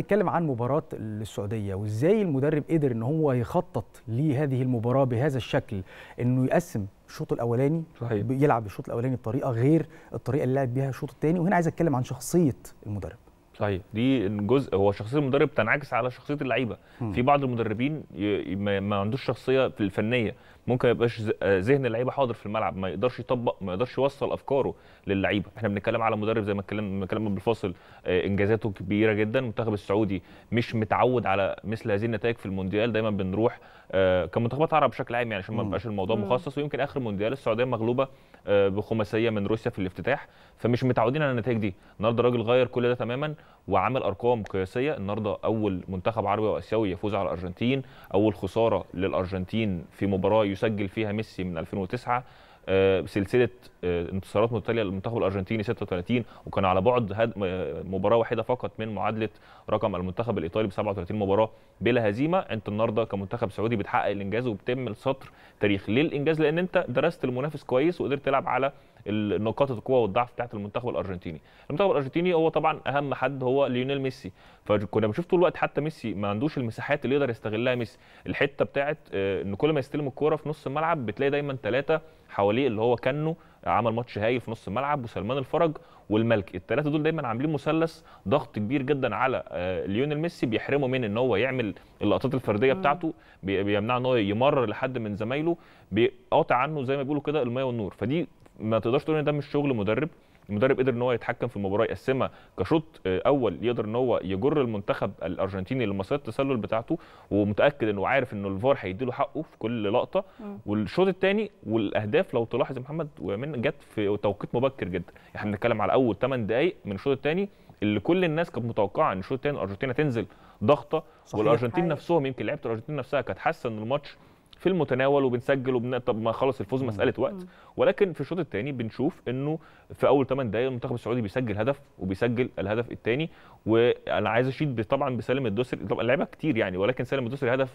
نتكلم عن مباراة السعودية وازاي المدرب قدر ان هو يخطط لهذه المباراة بهذا الشكل انه يقسم الشوط الاولاني صحيح. يلعب الشوط الاولاني بطريقة غير الطريقة اللي لعب بها الشوط الثاني وهنا عايز اتكلم عن شخصية المدرب صحيح دي جزء هو شخصيه المدرب تنعكس على شخصيه اللعيبه في بعض المدربين ي... ما عندوش شخصيه في الفنيه ممكن ما يبقاش ذهن اللعيبه حاضر في الملعب ما يقدرش يطبق ما يقدرش يوصل افكاره للعيبه احنا بنتكلم على مدرب زي ما اتكلمنا اتكلمنا بالفاصل آه، انجازاته كبيره جدا المنتخب السعودي مش متعود على مثل هذه النتائج في المونديال دايما بنروح آه، كمنتخبات عرب بشكل عام يعني عشان ما يبقاش الموضوع مخصص ويمكن اخر مونديال السعوديه مغلوبه آه، بخماسيه من روسيا في الافتتاح فمش متعودين على النتائج دي النهارده الراجل غير كل ده تماما وعمل ارقام قياسيه النهارده اول منتخب عربي واسيوي يفوز على الارجنتين اول خساره للارجنتين في مباراه يسجل فيها ميسي من 2009 آه، سلسله آه، انتصارات متتاليه للمنتخب الارجنتيني 36 وكان على بعد آه، مباراه واحده فقط من معادله رقم المنتخب الايطالي ب 37 مباراه بلا هزيمه انت النهارده كمنتخب سعودي بتحقق الانجاز وبتم السطر تاريخ ليه الانجاز لان انت درست المنافس كويس وقدرت تلعب على النقاط القوه والضعف بتاعت المنتخب الارجنتيني المنتخب الارجنتيني هو طبعا اهم حد هو ليونيل ميسي فكنا بنشوف طول الوقت حتى ميسي ما عندوش المساحات اللي يقدر يستغلها ميسي الحته بتاعت آه، ان كل ما يستلم الكوره في نص الملعب بتلاقي دايما ثلاثه حواليه اللي هو كانه عمل ماتش هايل في نص الملعب وسلمان الفرج والملك الثلاثه دول دايما عاملين مثلث ضغط كبير جدا على آه، ليونيل ميسي بيحرمه من ان هو يعمل اللقطات الفرديه بتاعته بيمنعه ان هو يمرر لحد من زمايله بيقاطع عنه زي ما بيقولوا كده المية والنور فدي ما تقدرش تقول ان ده مش شغل مدرب المدرب قدر ان هو يتحكم في المباراه يقسمها كشوط آه، اول يقدر ان هو يجر المنتخب الارجنتيني لمسار التسلل بتاعته ومتاكد انه عارف انه الفار هيديله حقه في كل لقطه والشوط الثاني والاهداف لو تلاحظ محمد ومن جت في توقيت مبكر جدا احنا بنتكلم على اول 8 دقائق من الشوط الثاني اللي كل الناس كانت متوقعه ان الشوط الثاني الارجنتين هتنزل ضغطه والارجنتين حقيقي. أيوة. نفسهم يمكن لعيبه الارجنتين نفسها كانت حاسه ان الماتش في المتناول وبنسجل وبن... طب ما خلص الفوز مساله وقت ولكن في الشوط الثاني بنشوف انه في اول 8 دقائق المنتخب السعودي بيسجل هدف وبيسجل الهدف الثاني وانا عايز اشيد طبعا بسالم الدوسري طبعا لعيبه كتير يعني ولكن سالم الدوسري هدف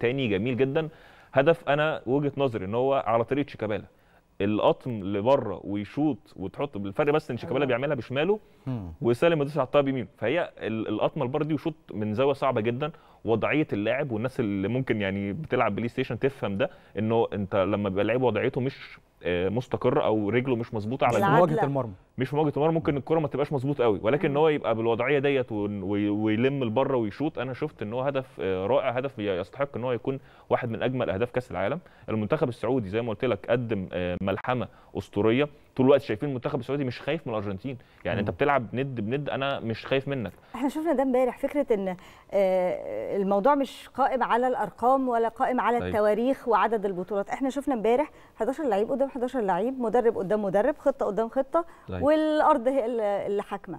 ثاني آه، جميل جدا هدف انا وجهه نظري ان هو على طريقه شيكابالا القطم لبره ويشوط وتحط بالفرق بس ان شيكابالا أيوة. بيعملها بشماله وسالم يدوس يحطها بيمين فهي القطمه لبره دي وشوط من زاويه صعبه جدا وضعيه اللاعب والناس اللي ممكن يعني بتلعب بلاي ستيشن تفهم ده انه انت لما بيبقى لعيب وضعيته مش آه، مستقر او رجله مش مظبوطه على مواجهه المرمى مش في مواجهه المرمى ممكن الكره ما تبقاش مظبوطه قوي ولكن ان هو يبقى بالوضعيه ديت ويلم لبره ويشوط انا شفت ان هو هدف آه، رائع هدف يستحق ان هو يكون واحد من اجمل اهداف كاس العالم المنتخب السعودي زي ما قلت لك قدم آه، ملحمه اسطوريه طول الوقت شايفين المنتخب السعودي مش خايف من الارجنتين يعني م. انت بتلعب ند بند انا مش خايف منك احنا شفنا ده امبارح فكره ان آه، الموضوع مش قائم على الارقام ولا قائم على طيب. التواريخ وعدد البطولات احنا شفنا امبارح 11 لعيب قدام 11 لعيب مدرب قدام مدرب خطه قدام خطه طيب. والارض هي اللي حاكمه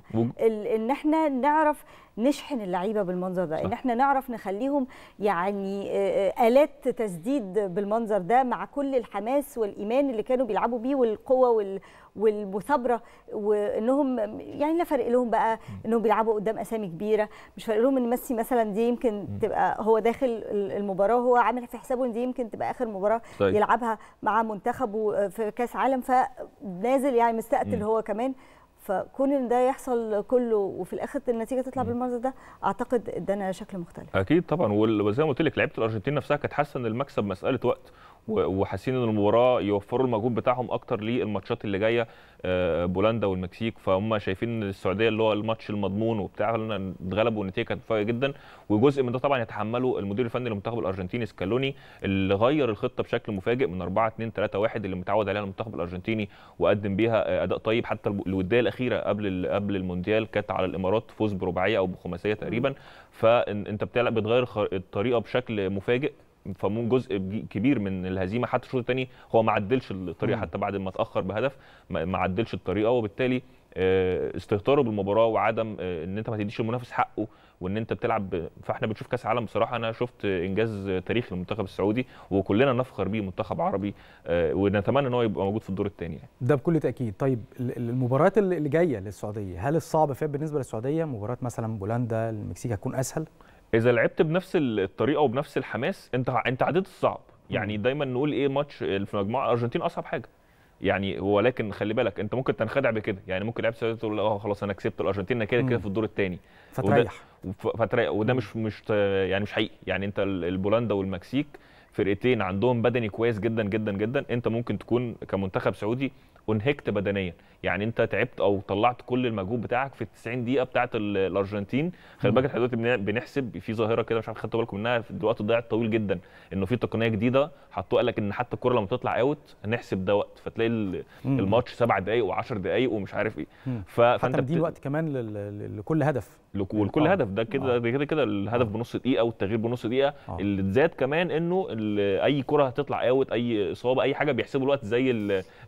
ان احنا نعرف نشحن اللعيبه بالمنظر ده ان احنا نعرف نخليهم يعني آه، آه، الات تسديد بالمنظر ده مع كل الحماس والايمان اللي كانوا بيلعبوا بيه والقوه وال والمثابره وانهم يعني لا فرق لهم بقى انهم بيلعبوا قدام اسامي كبيره مش فارق لهم ان ميسي مثلا دي يمكن تبقى هو داخل المباراه هو عامل في حسابه ان دي يمكن تبقى اخر مباراه طيب. يلعبها مع منتخبه آه، في كاس عالم فنازل يعني مستقتل هو كمان فكون ده يحصل كله وفي الاخر النتيجه تطلع بالمنظر ده اعتقد ادانا شكل مختلف اكيد طبعا وزي ما قلت لك لعيبه الارجنتين نفسها كانت حاسه ان المكسب مساله وقت وحاسين ان المباراه يوفروا المجهود بتاعهم اكتر للماتشات اللي جايه آه، بولندا والمكسيك فهم شايفين ان السعوديه اللي هو الماتش المضمون وبتاع اتغلبوا والنتيجه كانت فايقه جدا وجزء من ده طبعا يتحمله المدير الفني للمنتخب الارجنتيني سكالوني اللي غير الخطه بشكل مفاجئ من 4 2 3 1 اللي متعود عليها المنتخب الارجنتيني وقدم بيها آه، اداء طيب حتى الوديه الاخيره قبل قبل المونديال كانت على الامارات فوز برباعيه او بخماسيه تقريبا فانت بتلعب بتغير الطريقه بشكل مفاجئ فمون جزء كبير من الهزيمه حتى الشوط الثاني هو ما عدلش الطريقه حتى بعد ما اتاخر بهدف ما عدلش الطريقه وبالتالي آه، استهتاره بالمباراه وعدم آه، ان انت ما تديش المنافس حقه وان انت بتلعب فاحنا بنشوف كاس عالم بصراحه انا شفت انجاز تاريخي للمنتخب السعودي وكلنا نفخر بيه منتخب عربي آه، ونتمنى ان هو يبقى موجود في الدور الثاني يعني. ده بكل تاكيد طيب المباريات اللي جايه للسعوديه هل الصعب فيها بالنسبه للسعوديه مباراه مثلا بولندا المكسيك هتكون اسهل اذا لعبت بنفس الطريقه وبنفس الحماس انت انت عديت الصعب يعني دايما نقول ايه ماتش في مجموعه الارجنتين اصعب حاجه يعني ولكن خلي بالك انت ممكن تنخدع بكده يعني ممكن لعبت تقول اه خلاص انا كسبت الارجنتين انا كده كده في الدور الثاني فتريح فتريح وده مش مش يعني مش حقيقي يعني انت البولندا والمكسيك فرقتين عندهم بدني كويس جدا جدا جدا انت ممكن تكون كمنتخب سعودي انهكت بدنيا يعني انت تعبت او طلعت كل المجهود بتاعك في ال 90 دقيقه بتاعه الارجنتين خلي بالك احنا دلوقتي بنحسب في ظاهره كده مش عارف خدتوا بالكم منها في الوقت الضائع الطويل جدا انه في تقنيه جديده حطوها قال لك ان حتى الكره لما تطلع اوت هنحسب ده وقت فتلاقي الماتش سبع دقائق و10 دقائق ومش عارف ايه ف... فانت حتى بت... وقت كمان لل... لكل هدف لكل آه. هدف ده كده آه. كده كده الهدف آه. بنص دقيقه والتغيير بنص دقيقه آه. اللي زاد كمان انه اي كره هتطلع اوت اي اصابه اي حاجه بيحسبوا الوقت زي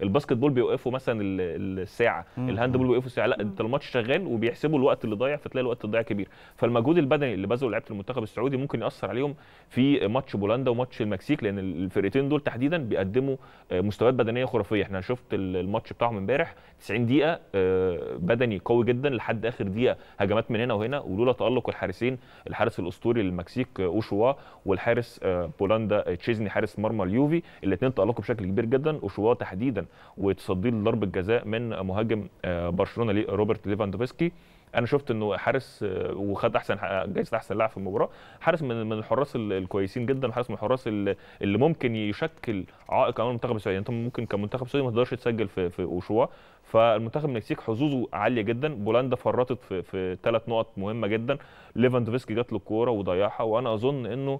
الباسكت بول بيوقفوا مثلا الساعه الهاند بول بيوقفوا الساعه لا انت الماتش شغال وبيحسبوا الوقت اللي ضايع فتلاقي الوقت الضايع كبير فالمجهود البدني اللي بذله لعيبه المنتخب السعودي ممكن ياثر عليهم في ماتش بولندا وماتش المكسيك لان الفرقتين دول تحديدا بيقدموا آه، مستويات بدنيه خرافيه احنا شفت الماتش بتاعهم امبارح 90 دقيقه آه، بدني قوي جدا لحد اخر دقيقه هجمات من هنا وهنا ولولا تالق الحارسين الحارس الاسطوري للمكسيك آه، اوشوا والحارس بولندا تشيزني حارس مرمى اليوفي الاثنين تالقوا بشكل كبير جدا اوشوا تحديدا تضيل ضربه جزاء من مهاجم آه، برشلونه روبرت ليفاندوفسكي انا شفت انه حارس آه، وخد احسن جايزه احسن لاعب في المباراه حارس من من الحراس الكويسين جدا حارس من الحراس اللي ممكن يشكل عائق امام المنتخب السعودي يعني انت ممكن كمنتخب سعودي ما تقدرش تسجل في في اوشوا فالمنتخب المكسيك حظوظه عاليه جدا بولندا فرطت في في ثلاث نقط مهمه جدا ليفاندوفسكي جات له الكوره وضيعها وانا اظن انه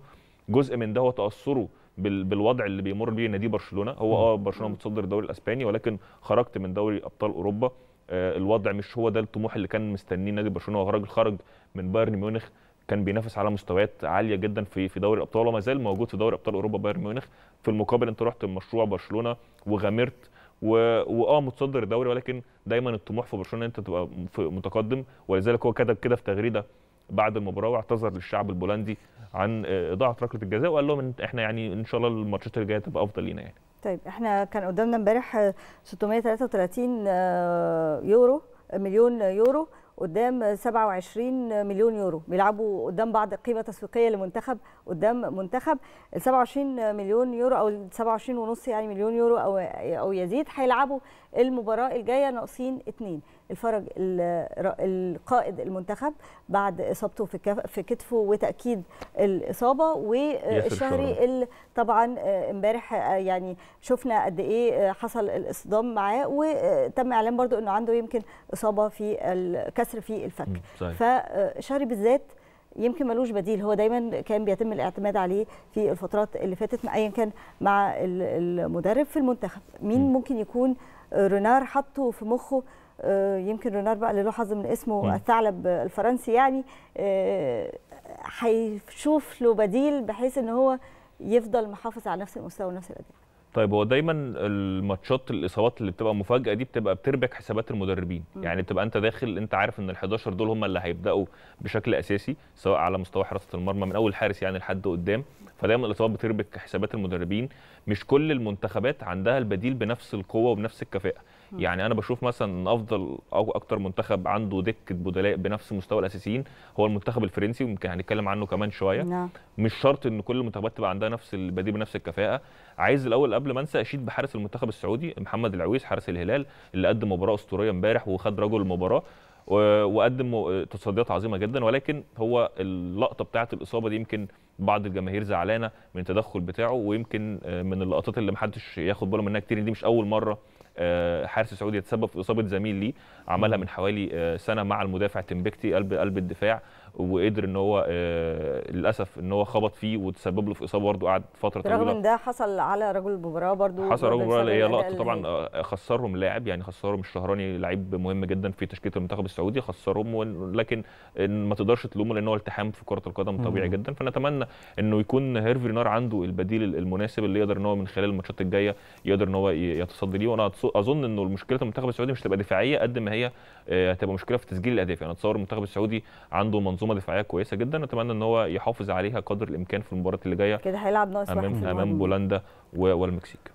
جزء من ده هو تاثره بالوضع اللي بيمر بيه نادي برشلونه هو اه برشلونه متصدر الدوري الاسباني ولكن خرجت من دوري ابطال اوروبا آه، الوضع مش هو ده الطموح اللي كان مستنيه نادي برشلونه وهو خرج من بايرن ميونخ كان بينافس على مستويات عاليه جدا في في دوري الابطال وما زال موجود في دوري ابطال اوروبا بايرن ميونخ في المقابل انت رحت مشروع برشلونه وغامرت واه متصدر الدوري ولكن دايما الطموح في برشلونه انت تبقى متقدم ولذلك هو كتب كده في تغريده بعد المباراه واعتذر للشعب البولندي عن آه، اضاعه ركله الجزاء وقال لهم احنا يعني ان شاء الله الماتشات اللي جايه تبقى افضل لينا يعني. طيب احنا كان قدامنا امبارح 633 آه، يورو مليون يورو قدام 27 مليون يورو بيلعبوا قدام بعض قيمه تسويقيه لمنتخب قدام منتخب ال 27 مليون يورو او 27 ونص يعني مليون يورو او او يزيد هيلعبوا المباراه الجايه ناقصين اثنين الفرج القائد المنتخب بعد اصابته في في كتفه وتاكيد الاصابه والشهري طبعا آه، امبارح آه، يعني شفنا قد ايه آه، حصل الاصطدام معاه وتم اعلان برضو انه عنده يمكن اصابه في الكسر في الفك فشهري بالذات يمكن ملوش بديل هو دايما كان بيتم الاعتماد عليه في الفترات اللي فاتت ايا كان مع المدرب في المنتخب مين ممكن يكون رونار حطه في مخه آه، يمكن رونار بقى اللي له حظ من اسمه الثعلب الفرنسي يعني آه، هيشوف له بديل بحيث ان هو يفضل محافظ على نفس المستوى ونفس الاداء طيب هو دايما الماتشات الاصابات اللي بتبقى مفاجاه دي بتبقى بتربك حسابات المدربين م. يعني بتبقى انت داخل انت عارف ان ال11 دول هم اللي هيبداوا بشكل اساسي سواء على مستوى حراسه المرمى من اول حارس يعني لحد قدام فدايما الاصابات بتربك حسابات المدربين مش كل المنتخبات عندها البديل بنفس القوه وبنفس الكفاءه يعني انا بشوف مثلا ان افضل او اكتر منتخب عنده دكه بدلاء بنفس مستوى الاساسيين هو المنتخب الفرنسي ويمكن هنتكلم عنه كمان شويه نعم. مش شرط ان كل المنتخبات تبقى عندها نفس البديل بنفس الكفاءه عايز الاول قبل ما انسى اشيد بحارس المنتخب السعودي محمد العويس حارس الهلال اللي قدم مباراه اسطوريه امبارح وخد رجل المباراه وقدم تصديات عظيمه جدا ولكن هو اللقطه بتاعه الاصابه دي يمكن بعض الجماهير زعلانه من التدخل بتاعه ويمكن آه، من اللقطات اللي محدش ياخد باله منها كتير دي مش اول مره آه، حارس سعودي يتسبب في اصابه زميل ليه عملها من حوالي آه، سنه مع المدافع تمبكتي قلب قلب الدفاع وقدر ان هو آه، للاسف ان هو خبط فيه وتسبب له في اصابه برضه قعد فتره طويله رغم ان ده حصل على رجل المباراه برضه حصل رجل المباراه هي لقطه طبعا آه، خسرهم لاعب يعني خسرهم الشهراني لعيب مهم جدا في تشكيله المنتخب السعودي خسرهم لكن ما تقدرش تلومه لان هو التحام في كره القدم طبيعي جدا فنتمنى انه يكون هيرفي رينار عنده البديل المناسب اللي يقدر ان هو من خلال الماتشات الجايه يقدر ان هو يتصدى ليه وانا اظن انه مشكله المنتخب السعودي مش هتبقى دفاعيه قد ما هي آه، هتبقى مشكله في تسجيل الاهداف يعني اتصور المنتخب السعودي عنده منظومه منظومه دفاعيه كويسه جدا اتمنى ان هو يحافظ عليها قدر الامكان في المباريات اللي جايه كده هيلعب ناقص واحد امام بولندا والمكسيك